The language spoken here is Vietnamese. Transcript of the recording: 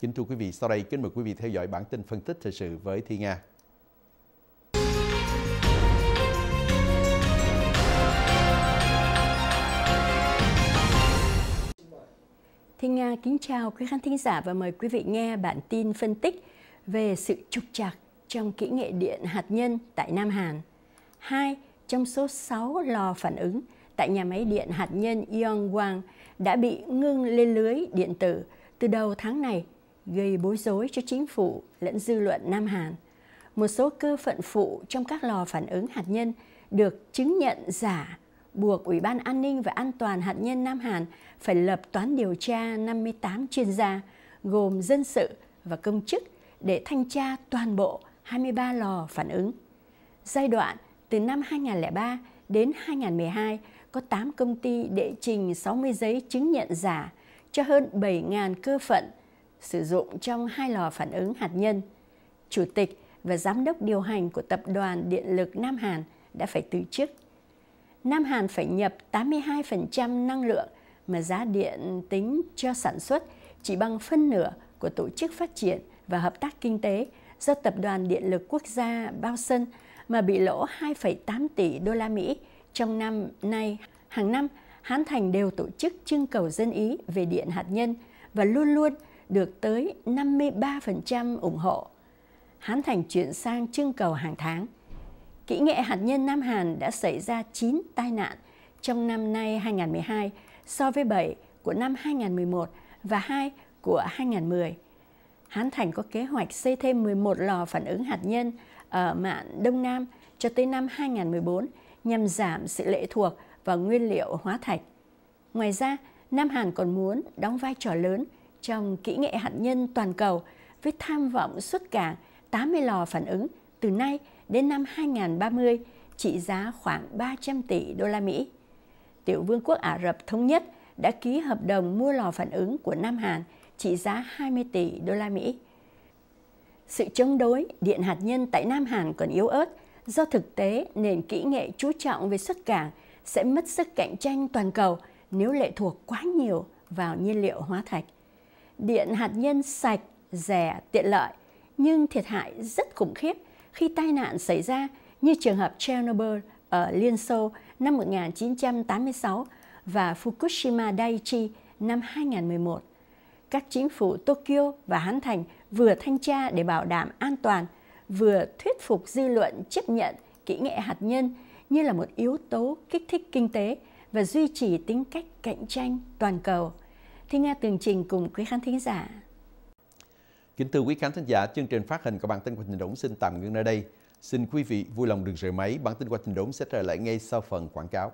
Kính thưa quý vị, sau đây kính mời quý vị theo dõi bản tin phân tích thời sự với Thi Nga. Thi Nga kính chào quý khán thính giả và mời quý vị nghe bản tin phân tích về sự trục trặc trong kỹ nghệ điện hạt nhân tại Nam Hàn. Hai trong số 6 lò phản ứng tại nhà máy điện hạt nhân Yongwang đã bị ngưng lên lưới điện tử từ đầu tháng này gây bối rối cho chính phủ lẫn dư luận Nam Hàn. Một số cơ phận phụ trong các lò phản ứng hạt nhân được chứng nhận giả buộc Ủy ban An ninh và An toàn hạt nhân Nam Hàn phải lập toán điều tra 58 chuyên gia gồm dân sự và công chức để thanh tra toàn bộ 23 lò phản ứng. Giai đoạn từ năm 2003 đến 2012 có 8 công ty đệ trình 60 giấy chứng nhận giả cho hơn 7.000 cơ phận sử dụng trong hai lò phản ứng hạt nhân. Chủ tịch và giám đốc điều hành của Tập đoàn Điện lực Nam Hàn đã phải từ chức. Nam Hàn phải nhập 82% năng lượng mà giá điện tính cho sản xuất chỉ bằng phân nửa của Tổ chức Phát triển và Hợp tác Kinh tế do Tập đoàn Điện lực Quốc gia Bao Sân mà bị lỗ 2,8 tỷ đô la Mỹ trong năm nay. Hàng năm, Hán Thành đều tổ chức trưng cầu dân ý về điện hạt nhân và luôn luôn – được tới 53% ủng hộ. Hán Thành chuyển sang trưng cầu hàng tháng. Kỹ nghệ hạt nhân Nam Hàn đã xảy ra 9 tai nạn trong năm nay 2012 so với 7 của năm 2011 và 2 của 2010. Hán Thành có kế hoạch xây thêm 11 lò phản ứng hạt nhân ở mạn Đông Nam cho tới năm 2014 nhằm giảm sự lệ thuộc vào nguyên liệu hóa thạch. Ngoài ra, Nam Hàn còn muốn đóng vai trò lớn – trong kỹ nghệ hạt nhân toàn cầu với tham vọng xuất cảng 80 lò phản ứng từ nay đến năm 2030 trị giá khoảng 300 tỷ đô la Mỹ. Tiểu vương quốc Ả Rập Thống Nhất đã ký hợp đồng mua lò phản ứng của Nam Hàn trị giá 20 tỷ đô la Mỹ. Sự chống đối điện hạt nhân tại Nam Hàn còn yếu ớt do thực tế nền kỹ nghệ chú trọng về xuất cảng sẽ mất sức cạnh tranh toàn cầu nếu lệ thuộc quá nhiều vào nhiên liệu hóa thạch điện hạt nhân sạch, rẻ, tiện lợi, nhưng thiệt hại rất khủng khiếp khi tai nạn xảy ra như trường hợp Chernobyl ở Liên Xô năm 1986 và Fukushima Daiichi năm 2011. Các chính phủ Tokyo và Hán Thành vừa thanh tra để bảo đảm an toàn, vừa thuyết phục dư luận chấp nhận kỹ nghệ hạt nhân như là một yếu tố kích thích kinh tế và duy trì tính cách cạnh tranh toàn cầu. Thiên Nga tường trình cùng quý khán thính giả. Kính thưa quý khán thính giả, chương trình phát hình của bản tin của Tình Đống xin tạm ngưng nơi đây. Xin quý vị vui lòng đừng rời máy, bản tin của Tình Đống sẽ trở lại ngay sau phần quảng cáo.